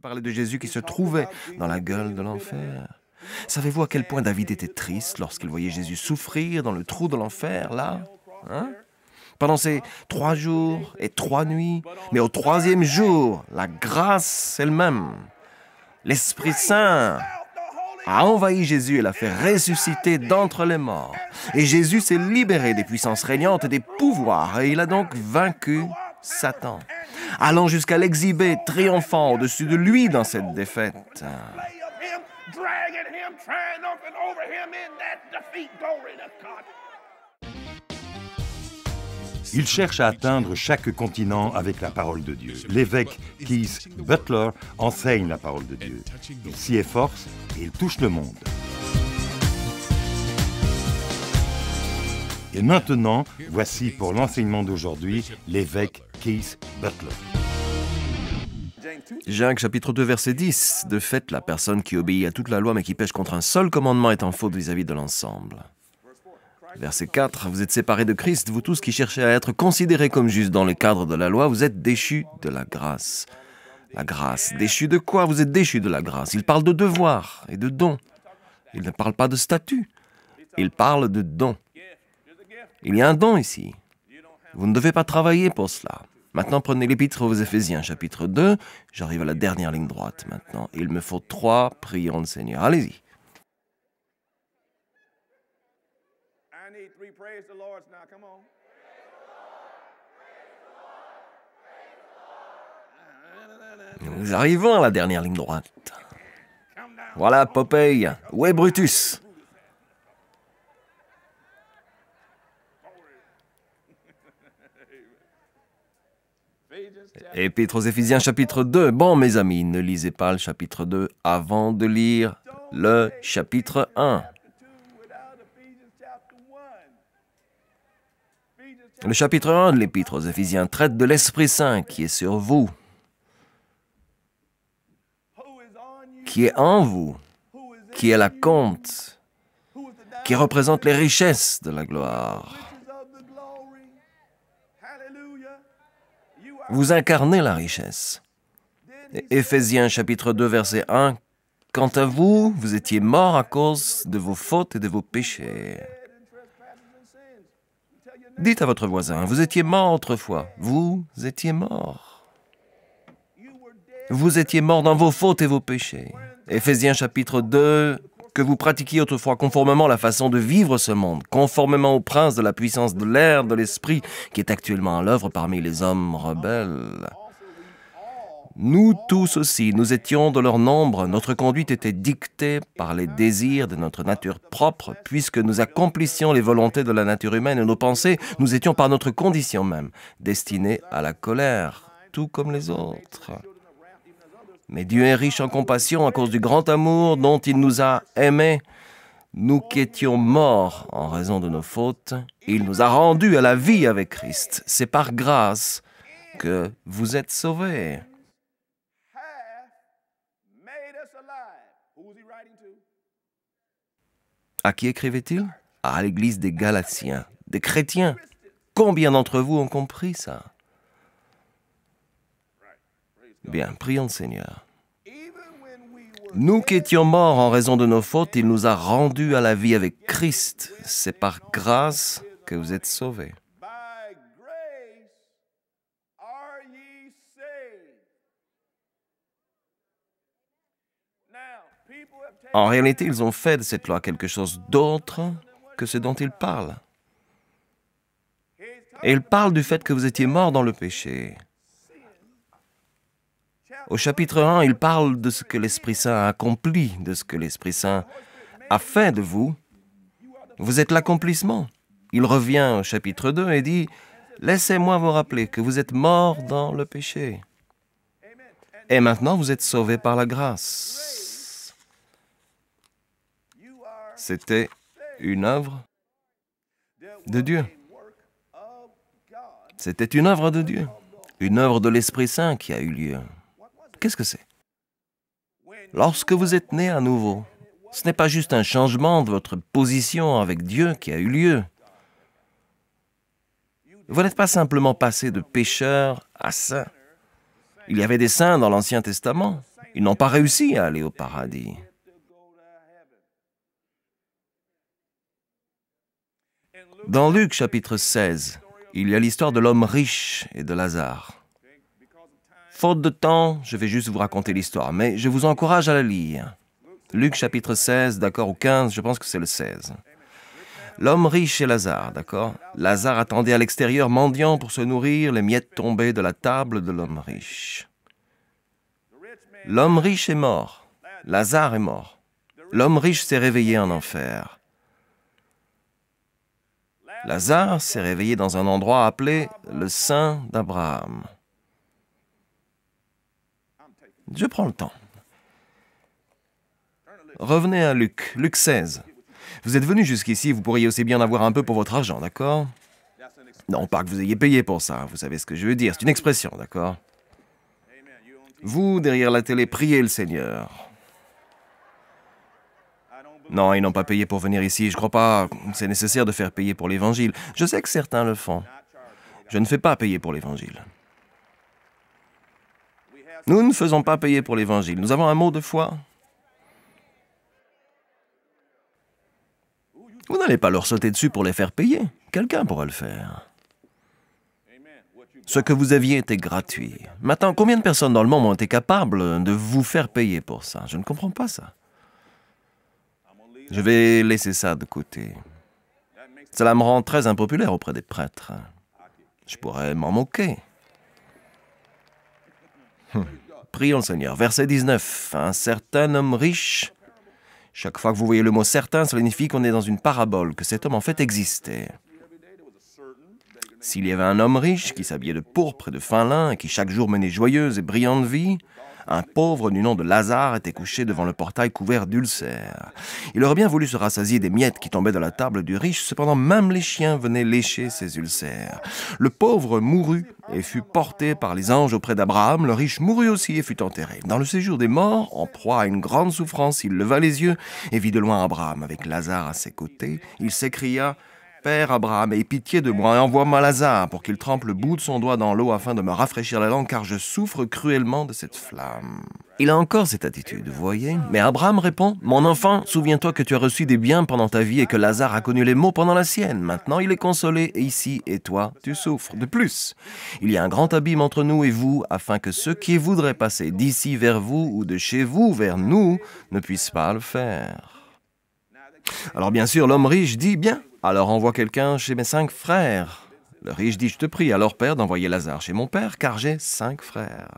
parler de Jésus qui se trouvait dans la gueule de l'enfer. Savez-vous à quel point David était triste lorsqu'il voyait Jésus souffrir dans le trou de l'enfer, là hein? Pendant ces trois jours et trois nuits, mais au troisième jour, la grâce elle-même, l'Esprit Saint a envahi Jésus et l'a fait ressusciter d'entre les morts. Et Jésus s'est libéré des puissances régnantes et des pouvoirs, et il a donc vaincu Satan, allant jusqu'à l'exhiber triomphant au-dessus de lui dans cette défaite. Il cherche à atteindre chaque continent avec la parole de Dieu. L'évêque Keith Butler enseigne la parole de Dieu. Il s'y efforce et il touche le monde. Et maintenant, voici pour l'enseignement d'aujourd'hui l'évêque Keith Jacques chapitre 2 verset 10. De fait, la personne qui obéit à toute la loi mais qui pêche contre un seul commandement est en faute vis-à-vis de l'ensemble. Verset 4. Vous êtes séparés de Christ, vous tous qui cherchez à être considérés comme justes dans le cadre de la loi, vous êtes déchus de la grâce. La grâce. Déchus de quoi Vous êtes déchus de la grâce. Il parle de devoir et de don. Il ne parle pas de statut. Il parle de don. Il y a un don ici. Vous ne devez pas travailler pour cela. Maintenant, prenez l'épître aux Éphésiens, chapitre 2. J'arrive à la dernière ligne droite maintenant. Il me faut trois. Prions de Seigneur. Allez-y. Nous arrivons à la dernière ligne droite. Voilà Popeye. Où est Brutus Épître aux Éphésiens chapitre 2. Bon, mes amis, ne lisez pas le chapitre 2 avant de lire le chapitre 1. Le chapitre 1 de l'Épître aux Éphésiens traite de l'Esprit Saint qui est sur vous, qui est en vous, qui est la compte, qui représente les richesses de la gloire. Vous incarnez la richesse. Éphésiens chapitre 2 verset 1. Quant à vous, vous étiez morts à cause de vos fautes et de vos péchés. Dites à votre voisin, vous étiez mort autrefois, vous étiez mort. Vous étiez mort dans vos fautes et vos péchés. Éphésiens chapitre 2 que vous pratiquiez autrefois conformément à la façon de vivre ce monde, conformément au prince de la puissance de l'air, de l'esprit, qui est actuellement à l'œuvre parmi les hommes rebelles. Nous tous aussi, nous étions de leur nombre, notre conduite était dictée par les désirs de notre nature propre, puisque nous accomplissions les volontés de la nature humaine et nos pensées, nous étions par notre condition même destinés à la colère, tout comme les autres. Mais Dieu est riche en compassion à cause du grand amour dont il nous a aimés. Nous qui étions morts en raison de nos fautes, il nous a rendus à la vie avec Christ. C'est par grâce que vous êtes sauvés. À qui écrivait-il À l'église des Galatiens, des chrétiens. Combien d'entre vous ont compris ça Bien, prions le Seigneur. Nous qui étions morts en raison de nos fautes, il nous a rendus à la vie avec Christ. C'est par grâce que vous êtes sauvés. En réalité, ils ont fait de cette loi quelque chose d'autre que ce dont ils parlent. Et ils parlent du fait que vous étiez morts dans le péché. Au chapitre 1, il parle de ce que l'Esprit Saint a accompli, de ce que l'Esprit Saint a fait de vous. Vous êtes l'accomplissement. Il revient au chapitre 2 et dit, Laissez-moi vous rappeler que vous êtes morts dans le péché. Et maintenant, vous êtes sauvés par la grâce. C'était une œuvre de Dieu. C'était une œuvre de Dieu, une œuvre de l'Esprit Saint qui a eu lieu. Qu'est-ce que c'est Lorsque vous êtes né à nouveau, ce n'est pas juste un changement de votre position avec Dieu qui a eu lieu. Vous n'êtes pas simplement passé de pécheur à saint. Il y avait des saints dans l'Ancien Testament. Ils n'ont pas réussi à aller au paradis. Dans Luc chapitre 16, il y a l'histoire de l'homme riche et de Lazare. Faute de temps, je vais juste vous raconter l'histoire, mais je vous encourage à la lire. Luc chapitre 16, d'accord, ou 15, je pense que c'est le 16. L'homme riche et Lazare, d'accord Lazare attendait à l'extérieur, mendiant pour se nourrir, les miettes tombées de la table de l'homme riche. L'homme riche est mort. Lazare est mort. L'homme riche s'est réveillé en enfer. Lazare s'est réveillé dans un endroit appelé le sein d'Abraham. Je prends le temps. Revenez à Luc, Luc 16. Vous êtes venu jusqu'ici, vous pourriez aussi bien avoir un peu pour votre argent, d'accord Non, pas que vous ayez payé pour ça, vous savez ce que je veux dire, c'est une expression, d'accord Vous, derrière la télé, priez le Seigneur. Non, ils n'ont pas payé pour venir ici, je crois pas c'est nécessaire de faire payer pour l'Évangile. Je sais que certains le font. Je ne fais pas payer pour l'Évangile. Nous ne faisons pas payer pour l'Évangile. Nous avons un mot de foi. Vous n'allez pas leur sauter dessus pour les faire payer. Quelqu'un pourra le faire. Ce que vous aviez était gratuit. Maintenant, combien de personnes dans le monde ont été capables de vous faire payer pour ça Je ne comprends pas ça. Je vais laisser ça de côté. Cela me rend très impopulaire auprès des prêtres. Je pourrais m'en moquer. Hmm. Prions le Seigneur. Verset 19. Un certain homme riche. Chaque fois que vous voyez le mot certain, cela signifie qu'on est dans une parabole, que cet homme en fait existait. S'il y avait un homme riche qui s'habillait de pourpre et de fin lin et qui chaque jour menait joyeuse et brillante vie, un pauvre du nom de Lazare était couché devant le portail couvert d'ulcères. Il aurait bien voulu se rassasier des miettes qui tombaient de la table du riche, cependant même les chiens venaient lécher ses ulcères. Le pauvre mourut et fut porté par les anges auprès d'Abraham, le riche mourut aussi et fut enterré. Dans le séjour des morts, en proie à une grande souffrance, il leva les yeux et vit de loin Abraham avec Lazare à ses côtés. Il s'écria Père Abraham, aie pitié de moi et envoie-moi Lazare pour qu'il trempe le bout de son doigt dans l'eau afin de me rafraîchir la langue car je souffre cruellement de cette flamme. Il a encore cette attitude, voyez. Mais Abraham répond Mon enfant, souviens-toi que tu as reçu des biens pendant ta vie et que Lazare a connu les maux pendant la sienne. Maintenant, il est consolé ici et toi, tu souffres. De plus, il y a un grand abîme entre nous et vous afin que ceux qui voudraient passer d'ici vers vous ou de chez vous vers nous ne puissent pas le faire. Alors bien sûr, l'homme riche dit, bien, alors envoie quelqu'un chez mes cinq frères. Le riche dit, je te prie, alors Père, d'envoyer Lazare chez mon Père, car j'ai cinq frères.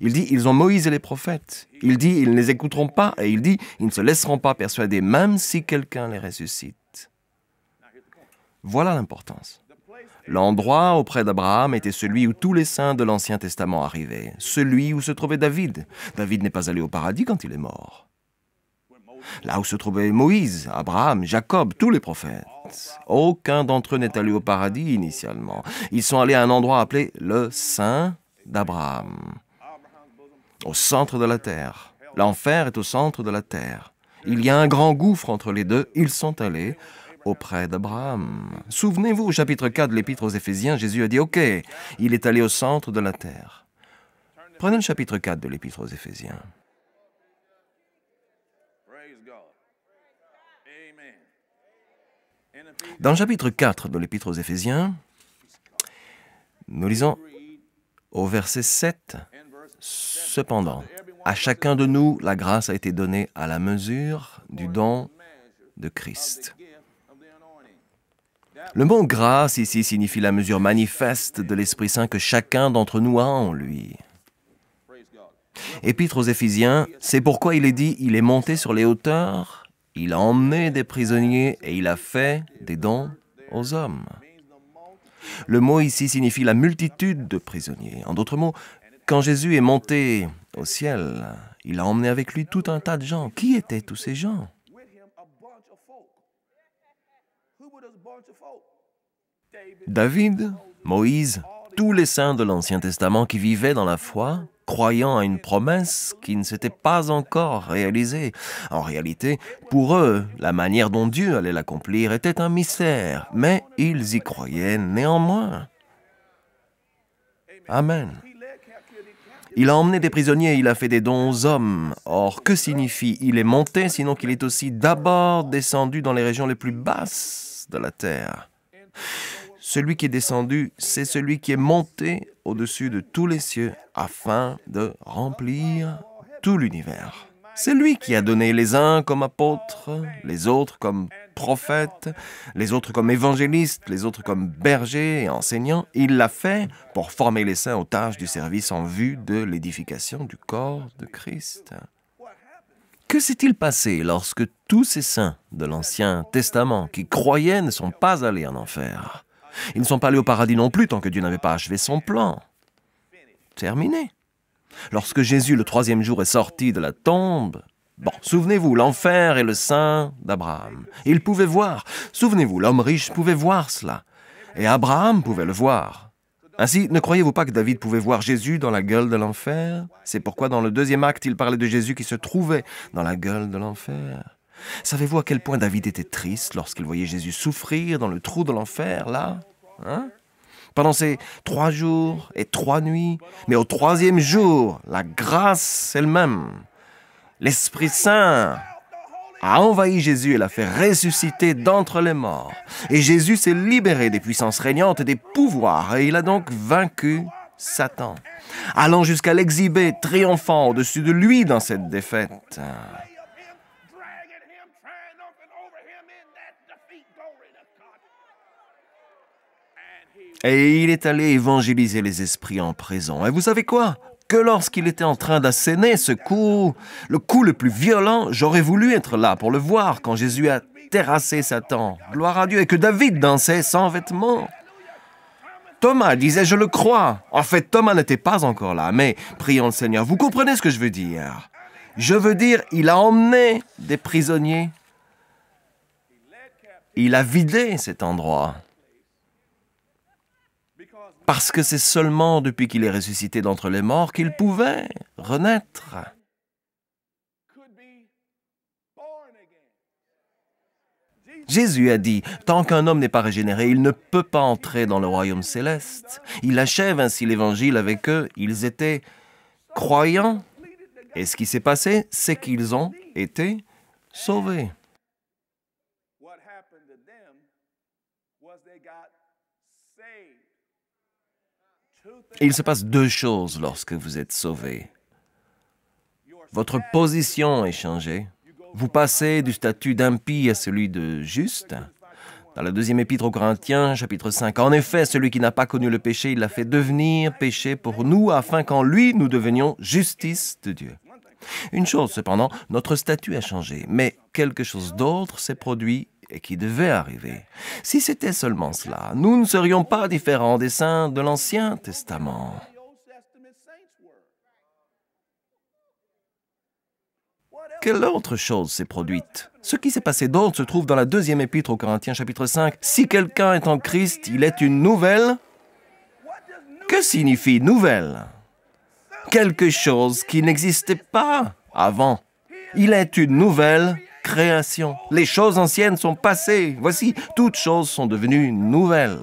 Il dit, ils ont Moïse et les prophètes. Il dit, ils ne les écouteront pas. Et il dit, ils ne se laisseront pas persuader, même si quelqu'un les ressuscite. Voilà l'importance. L'endroit auprès d'Abraham était celui où tous les saints de l'Ancien Testament arrivaient, celui où se trouvait David. David n'est pas allé au paradis quand il est mort là où se trouvaient Moïse, Abraham, Jacob, tous les prophètes. Aucun d'entre eux n'est allé au paradis initialement. Ils sont allés à un endroit appelé le Saint d'Abraham, au centre de la terre. L'enfer est au centre de la terre. Il y a un grand gouffre entre les deux. Ils sont allés auprès d'Abraham. Souvenez-vous, au chapitre 4 de l'Épître aux Éphésiens, Jésus a dit, OK, il est allé au centre de la terre. Prenez le chapitre 4 de l'Épître aux Éphésiens. Dans le chapitre 4 de l'Épître aux Éphésiens, nous lisons au verset 7, Cependant, à chacun de nous, la grâce a été donnée à la mesure du don de Christ. Le mot grâce ici signifie la mesure manifeste de l'Esprit Saint que chacun d'entre nous a en lui. Épître aux Éphésiens, c'est pourquoi il est dit, il est monté sur les hauteurs il a emmené des prisonniers et il a fait des dons aux hommes. Le mot ici signifie la multitude de prisonniers. En d'autres mots, quand Jésus est monté au ciel, il a emmené avec lui tout un tas de gens. Qui étaient tous ces gens David, Moïse, tous les saints de l'Ancien Testament qui vivaient dans la foi croyant à une promesse qui ne s'était pas encore réalisée. En réalité, pour eux, la manière dont Dieu allait l'accomplir était un mystère, mais ils y croyaient néanmoins. Amen. Il a emmené des prisonniers, il a fait des dons aux hommes. Or, que signifie il est monté, sinon qu'il est aussi d'abord descendu dans les régions les plus basses de la terre celui qui est descendu, c'est celui qui est monté au-dessus de tous les cieux afin de remplir tout l'univers. C'est lui qui a donné les uns comme apôtres, les autres comme prophètes, les autres comme évangélistes, les autres comme bergers et enseignants. Il l'a fait pour former les saints aux tâches du service en vue de l'édification du corps de Christ. Que s'est-il passé lorsque tous ces saints de l'Ancien Testament qui croyaient ne sont pas allés en enfer ils ne sont pas allés au paradis non plus tant que Dieu n'avait pas achevé son plan. Terminé. Lorsque Jésus, le troisième jour, est sorti de la tombe, Bon, souvenez-vous, l'enfer est le sein d'Abraham. Il pouvait voir. Souvenez-vous, l'homme riche pouvait voir cela. Et Abraham pouvait le voir. Ainsi, ne croyez-vous pas que David pouvait voir Jésus dans la gueule de l'enfer C'est pourquoi dans le deuxième acte, il parlait de Jésus qui se trouvait dans la gueule de l'enfer. Savez-vous à quel point David était triste lorsqu'il voyait Jésus souffrir dans le trou de l'enfer, là hein? Pendant ces trois jours et trois nuits, mais au troisième jour, la grâce elle-même, l'Esprit Saint a envahi Jésus et l'a fait ressusciter d'entre les morts. Et Jésus s'est libéré des puissances régnantes et des pouvoirs, et il a donc vaincu Satan, allant jusqu'à l'exhiber triomphant au-dessus de lui dans cette défaite. Et il est allé évangéliser les esprits en prison. Et vous savez quoi Que lorsqu'il était en train d'asséner ce coup, le coup le plus violent, j'aurais voulu être là pour le voir quand Jésus a terrassé Satan. Gloire à Dieu. Et que David dansait sans vêtements. Thomas disait, je le crois. En fait, Thomas n'était pas encore là, mais prions le Seigneur. Vous comprenez ce que je veux dire Je veux dire, il a emmené des prisonniers. Il a vidé cet endroit. Parce que c'est seulement depuis qu'il est ressuscité d'entre les morts qu'il pouvait renaître. Jésus a dit, tant qu'un homme n'est pas régénéré, il ne peut pas entrer dans le royaume céleste. Il achève ainsi l'évangile avec eux. Ils étaient croyants. Et ce qui s'est passé, c'est qu'ils ont été sauvés. il se passe deux choses lorsque vous êtes sauvé. Votre position est changée. Vous passez du statut d'impie à celui de juste. Dans la deuxième épître aux Corinthiens, chapitre 5, En effet, celui qui n'a pas connu le péché, il l'a fait devenir péché pour nous, afin qu'en lui, nous devenions justice de Dieu. Une chose cependant, notre statut a changé, mais quelque chose d'autre s'est produit et qui devait arriver. Si c'était seulement cela, nous ne serions pas différents des saints de l'Ancien Testament. Quelle autre chose s'est produite Ce qui s'est passé d'autre se trouve dans la deuxième épître aux Corinthiens chapitre 5. Si quelqu'un est en Christ, il est une nouvelle. Que signifie nouvelle Quelque chose qui n'existait pas avant. Il est une nouvelle création. Les choses anciennes sont passées. Voici, toutes choses sont devenues nouvelles.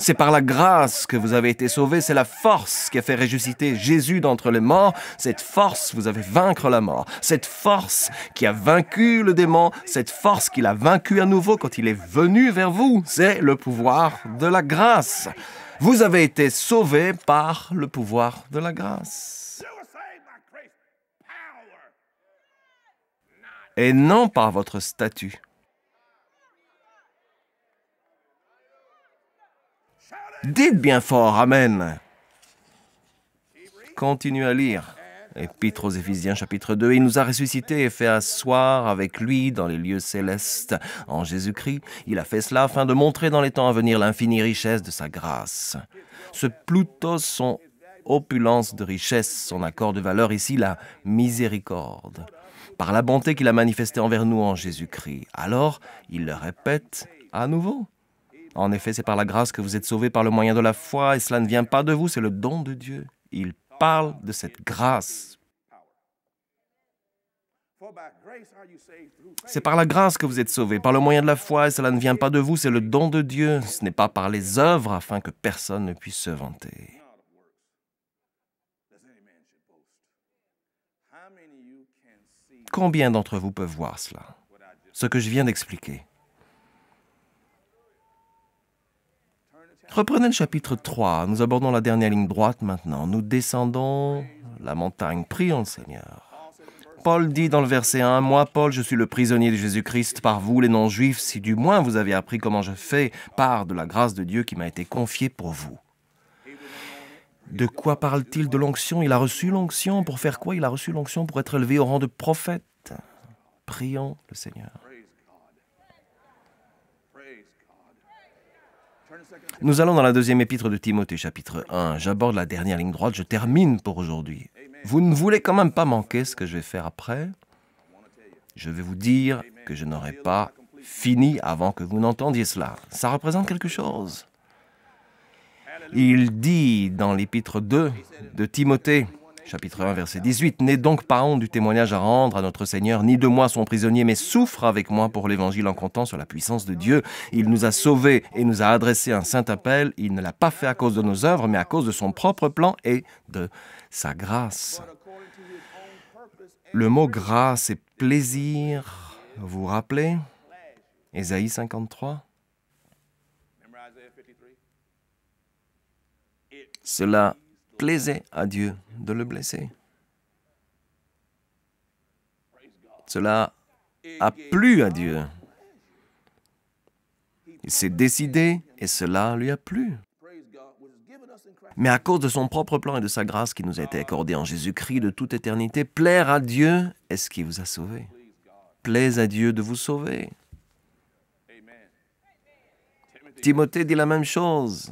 C'est par la grâce que vous avez été sauvés, c'est la force qui a fait ressusciter Jésus d'entre les morts, cette force vous avez vaincre la mort, cette force qui a vaincu le démon, cette force qu'il a vaincu à nouveau quand il est venu vers vous, c'est le pouvoir de la grâce. Vous avez été sauvés par le pouvoir de la grâce. et non par votre statut. Dites bien fort Amen. Continuez à lire. Épître aux Éphésiens chapitre 2, il nous a ressuscités et fait asseoir avec lui dans les lieux célestes en Jésus-Christ. Il a fait cela afin de montrer dans les temps à venir l'infinie richesse de sa grâce. Ce plutôt son opulence de richesse, son accord de valeur, ici la miséricorde par la bonté qu'il a manifestée envers nous en Jésus-Christ. Alors, il le répète à nouveau. En effet, c'est par la grâce que vous êtes sauvés par le moyen de la foi, et cela ne vient pas de vous, c'est le don de Dieu. Il parle de cette grâce. C'est par la grâce que vous êtes sauvés, par le moyen de la foi, et cela ne vient pas de vous, c'est le don de Dieu. Ce n'est pas par les œuvres afin que personne ne puisse se vanter. Combien d'entre vous peuvent voir cela Ce que je viens d'expliquer. Reprenez le chapitre 3. Nous abordons la dernière ligne droite maintenant. Nous descendons la montagne. Prions le Seigneur. Paul dit dans le verset 1, Moi, Paul, je suis le prisonnier de Jésus-Christ par vous, les non-juifs, si du moins vous avez appris comment je fais part de la grâce de Dieu qui m'a été confiée pour vous. De quoi parle-t-il de l'onction Il a reçu l'onction. Pour faire quoi Il a reçu l'onction pour être élevé au rang de prophète. Prions le Seigneur. Nous allons dans la deuxième épître de Timothée chapitre 1. J'aborde la dernière ligne droite, je termine pour aujourd'hui. Vous ne voulez quand même pas manquer ce que je vais faire après. Je vais vous dire que je n'aurai pas fini avant que vous n'entendiez cela. Ça représente quelque chose. Il dit dans l'épître 2 de Timothée, chapitre 1, verset 18, N'aie donc pas honte du témoignage à rendre à notre Seigneur, ni de moi son prisonnier, mais souffre avec moi pour l'Évangile en comptant sur la puissance de Dieu. Il nous a sauvés et nous a adressé un saint appel. Il ne l'a pas fait à cause de nos œuvres, mais à cause de son propre plan et de sa grâce. Le mot grâce et plaisir, vous vous rappelez Ésaïe 53 Cela plaisait à Dieu de le blesser. Cela a plu à Dieu. Il s'est décidé et cela lui a plu. Mais à cause de son propre plan et de sa grâce qui nous a été accordée en Jésus-Christ de toute éternité, plaire à Dieu est ce qui vous a sauvé. Plaise à Dieu de vous sauver. Timothée dit la même chose.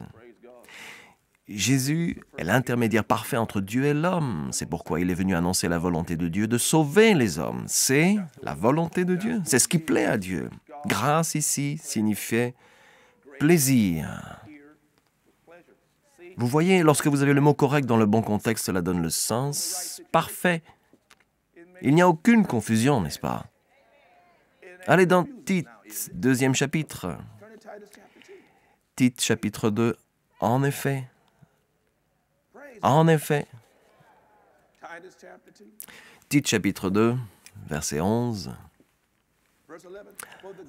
Jésus est l'intermédiaire parfait entre Dieu et l'homme. C'est pourquoi il est venu annoncer la volonté de Dieu de sauver les hommes. C'est la volonté de Dieu. C'est ce qui plaît à Dieu. Grâce ici signifie plaisir. Vous voyez, lorsque vous avez le mot correct dans le bon contexte, cela donne le sens parfait. Il n'y a aucune confusion, n'est-ce pas Allez dans Tite, deuxième chapitre. Tite, chapitre 2. En effet, en effet, Tite chapitre 2, verset 11.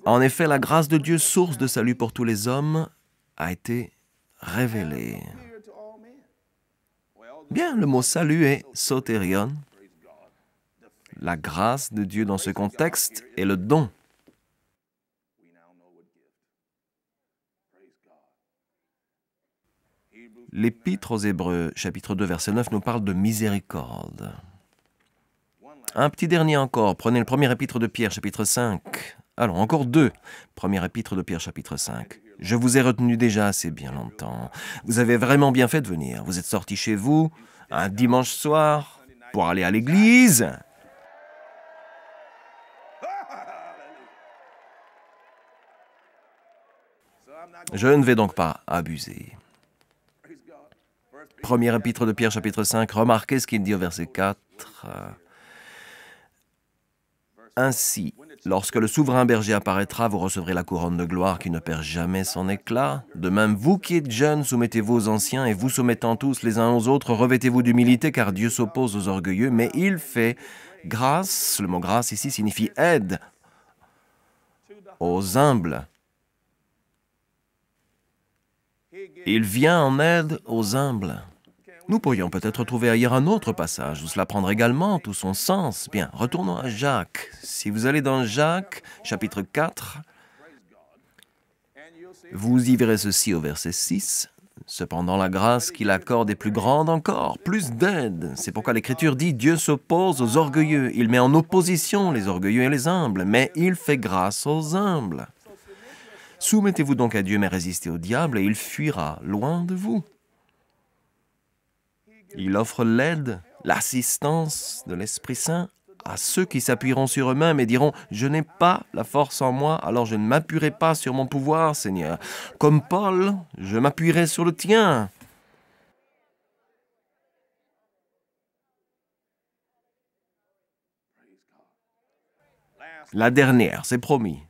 En effet, la grâce de Dieu, source de salut pour tous les hommes, a été révélée. Bien, le mot salut est soterion. La grâce de Dieu dans ce contexte est le don. L'Épître aux Hébreux, chapitre 2, verset 9, nous parle de miséricorde. Un petit dernier encore. Prenez le premier épître de Pierre, chapitre 5. Allons, encore deux. Premier épître de Pierre, chapitre 5. Je vous ai retenu déjà assez bien longtemps. Vous avez vraiment bien fait de venir. Vous êtes sorti chez vous un dimanche soir pour aller à l'église. Je ne vais donc pas abuser. 1er épître de Pierre chapitre 5, remarquez ce qu'il dit au verset 4. Euh, Ainsi, lorsque le souverain berger apparaîtra, vous recevrez la couronne de gloire qui ne perd jamais son éclat. De même, vous qui êtes jeunes, soumettez-vous aux anciens, et vous soumettant tous les uns aux autres, revêtez-vous d'humilité, car Dieu s'oppose aux orgueilleux, mais il fait grâce, le mot grâce ici signifie aide, aux humbles. Il vient en aide aux humbles. Nous pourrions peut-être trouver ailleurs un autre passage où cela prendrait également tout son sens. Bien, retournons à Jacques. Si vous allez dans Jacques, chapitre 4, vous y verrez ceci au verset 6. Cependant, la grâce qu'il accorde est plus grande encore, plus d'aide. C'est pourquoi l'Écriture dit Dieu s'oppose aux orgueilleux. Il met en opposition les orgueilleux et les humbles, mais il fait grâce aux humbles. Soumettez-vous donc à Dieu, mais résistez au diable, et il fuira loin de vous. Il offre l'aide, l'assistance de l'Esprit Saint à ceux qui s'appuieront sur eux-mêmes et diront ⁇ Je n'ai pas la force en moi, alors je ne m'appuierai pas sur mon pouvoir, Seigneur. Comme Paul, je m'appuierai sur le tien. ⁇ La dernière, c'est promis,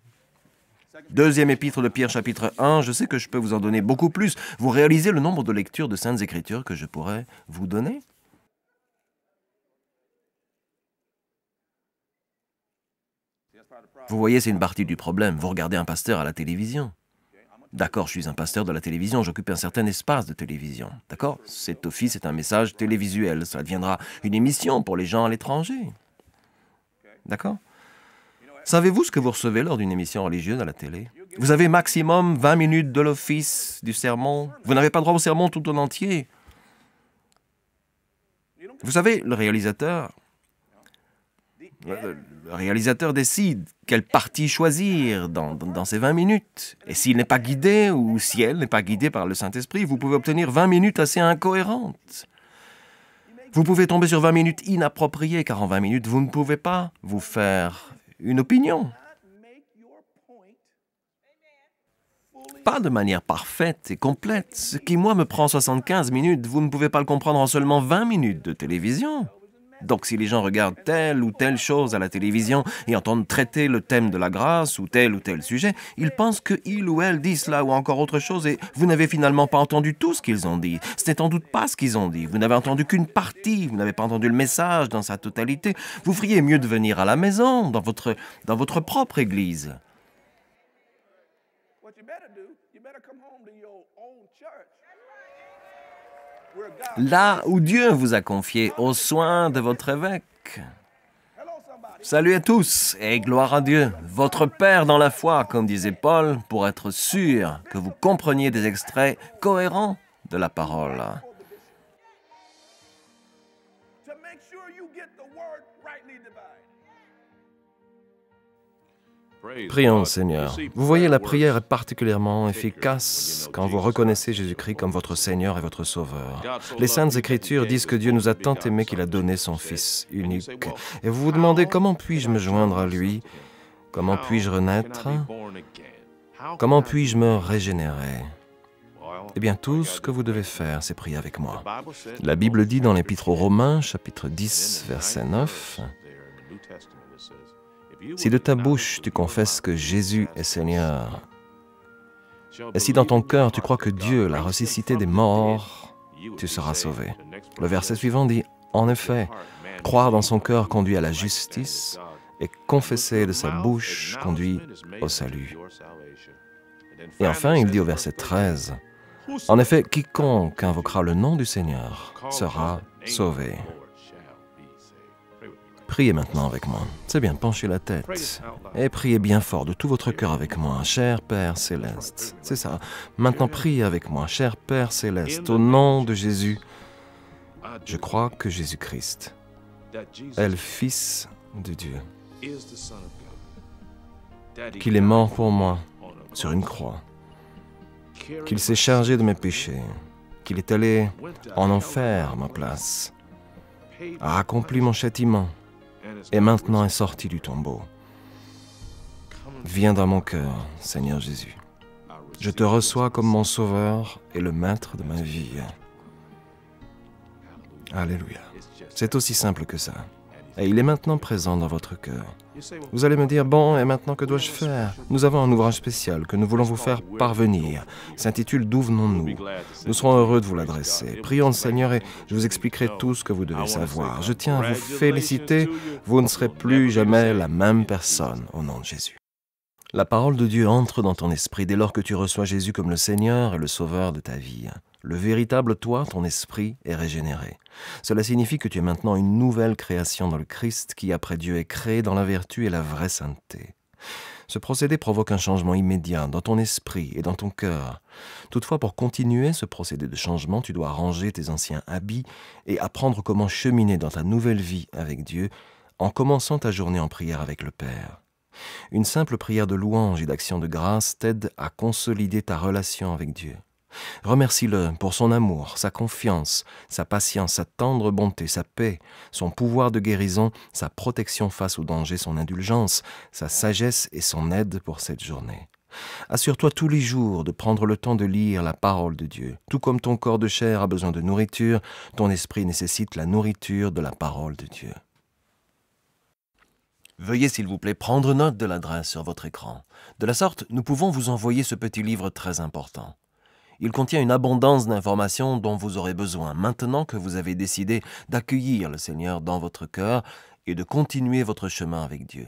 Deuxième épître de Pierre chapitre 1, je sais que je peux vous en donner beaucoup plus. Vous réalisez le nombre de lectures de saintes écritures que je pourrais vous donner Vous voyez, c'est une partie du problème. Vous regardez un pasteur à la télévision. D'accord, je suis un pasteur de la télévision, j'occupe un certain espace de télévision. D'accord Cet office est un message télévisuel, ça deviendra une émission pour les gens à l'étranger. D'accord Savez-vous ce que vous recevez lors d'une émission religieuse à la télé Vous avez maximum 20 minutes de l'office du sermon. Vous n'avez pas droit au sermon tout en entier. Vous savez, le réalisateur, le réalisateur décide quelle partie choisir dans, dans ces 20 minutes. Et s'il n'est pas guidé ou si elle n'est pas guidée par le Saint-Esprit, vous pouvez obtenir 20 minutes assez incohérentes. Vous pouvez tomber sur 20 minutes inappropriées, car en 20 minutes, vous ne pouvez pas vous faire une opinion. Pas de manière parfaite et complète. Ce qui, moi, me prend 75 minutes, vous ne pouvez pas le comprendre en seulement 20 minutes de télévision. Donc si les gens regardent telle ou telle chose à la télévision et entendent traiter le thème de la grâce ou tel ou tel sujet, ils pensent qu'il ou elle dit cela ou encore autre chose et vous n'avez finalement pas entendu tout ce qu'ils ont dit. Ce n'est en doute pas ce qu'ils ont dit. Vous n'avez entendu qu'une partie, vous n'avez pas entendu le message dans sa totalité. Vous feriez mieux de venir à la maison, dans votre, dans votre propre église là où Dieu vous a confié, aux soins de votre évêque. Salut à tous et gloire à Dieu, votre Père dans la foi, comme disait Paul, pour être sûr que vous compreniez des extraits cohérents de la parole. Prions, Seigneur. Vous voyez, la prière est particulièrement efficace quand vous reconnaissez Jésus-Christ comme votre Seigneur et votre Sauveur. Les Saintes Écritures disent que Dieu nous a tant aimés qu'il a donné son Fils unique. Et vous vous demandez, comment puis-je me joindre à lui Comment puis-je renaître Comment puis-je me régénérer eh bien, tout ce que vous devez faire, c'est prier avec moi. La Bible dit dans l'Épître aux Romains, chapitre 10, verset 9, si de ta bouche tu confesses que Jésus est Seigneur, et si dans ton cœur tu crois que Dieu l'a ressuscité des morts, tu seras sauvé. Le verset suivant dit, en effet, croire dans son cœur conduit à la justice et confesser de sa bouche conduit au salut. Et enfin, il dit au verset 13, en effet, quiconque invoquera le nom du Seigneur sera sauvé. Priez maintenant avec moi. C'est bien, penchez la tête. Et priez bien fort, de tout votre cœur avec moi, cher Père céleste. C'est ça. Maintenant, priez avec moi, cher Père céleste, au nom de Jésus. Je crois que Jésus-Christ est le Fils de Dieu, qu'il est mort pour moi sur une croix, qu'il s'est chargé de mes péchés, qu'il est allé en enfer à ma place, a accompli mon châtiment et maintenant est sorti du tombeau. Viens dans mon cœur, Seigneur Jésus. Je te reçois comme mon sauveur et le maître de ma vie. Alléluia. C'est aussi simple que ça et il est maintenant présent dans votre cœur. Vous allez me dire, bon, et maintenant que dois-je faire Nous avons un ouvrage spécial que nous voulons vous faire parvenir. S'intitule D'où venons-nous Nous serons heureux de vous l'adresser. Prions le Seigneur et je vous expliquerai tout ce que vous devez savoir. Je tiens à vous féliciter, vous ne serez plus jamais la même personne au nom de Jésus. La parole de Dieu entre dans ton esprit dès lors que tu reçois Jésus comme le Seigneur et le Sauveur de ta vie le véritable toi, ton esprit, est régénéré. Cela signifie que tu es maintenant une nouvelle création dans le Christ qui, après Dieu, est créé dans la vertu et la vraie sainteté. Ce procédé provoque un changement immédiat dans ton esprit et dans ton cœur. Toutefois, pour continuer ce procédé de changement, tu dois ranger tes anciens habits et apprendre comment cheminer dans ta nouvelle vie avec Dieu en commençant ta journée en prière avec le Père. Une simple prière de louange et d'action de grâce t'aide à consolider ta relation avec Dieu. Remercie-le pour son amour, sa confiance, sa patience, sa tendre bonté, sa paix, son pouvoir de guérison, sa protection face aux danger, son indulgence, sa sagesse et son aide pour cette journée. Assure-toi tous les jours de prendre le temps de lire la parole de Dieu. Tout comme ton corps de chair a besoin de nourriture, ton esprit nécessite la nourriture de la parole de Dieu. Veuillez s'il vous plaît prendre note de l'adresse sur votre écran. De la sorte, nous pouvons vous envoyer ce petit livre très important. Il contient une abondance d'informations dont vous aurez besoin maintenant que vous avez décidé d'accueillir le Seigneur dans votre cœur et de continuer votre chemin avec Dieu.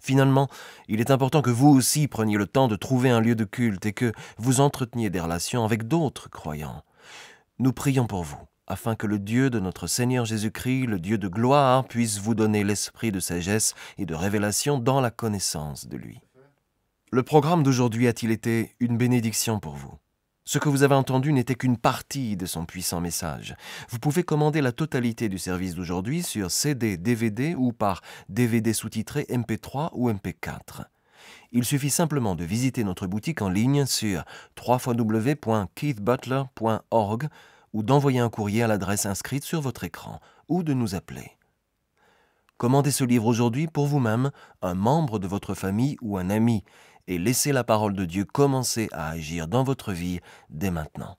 Finalement, il est important que vous aussi preniez le temps de trouver un lieu de culte et que vous entreteniez des relations avec d'autres croyants. Nous prions pour vous, afin que le Dieu de notre Seigneur Jésus-Christ, le Dieu de gloire, puisse vous donner l'esprit de sagesse et de révélation dans la connaissance de lui. Le programme d'aujourd'hui a-t-il été une bénédiction pour vous ce que vous avez entendu n'était qu'une partie de son puissant message. Vous pouvez commander la totalité du service d'aujourd'hui sur CD, DVD ou par DVD sous-titré MP3 ou MP4. Il suffit simplement de visiter notre boutique en ligne sur www.keithbutler.org ou d'envoyer un courrier à l'adresse inscrite sur votre écran ou de nous appeler. Commandez ce livre aujourd'hui pour vous-même, un membre de votre famille ou un ami et laissez la parole de Dieu commencer à agir dans votre vie dès maintenant.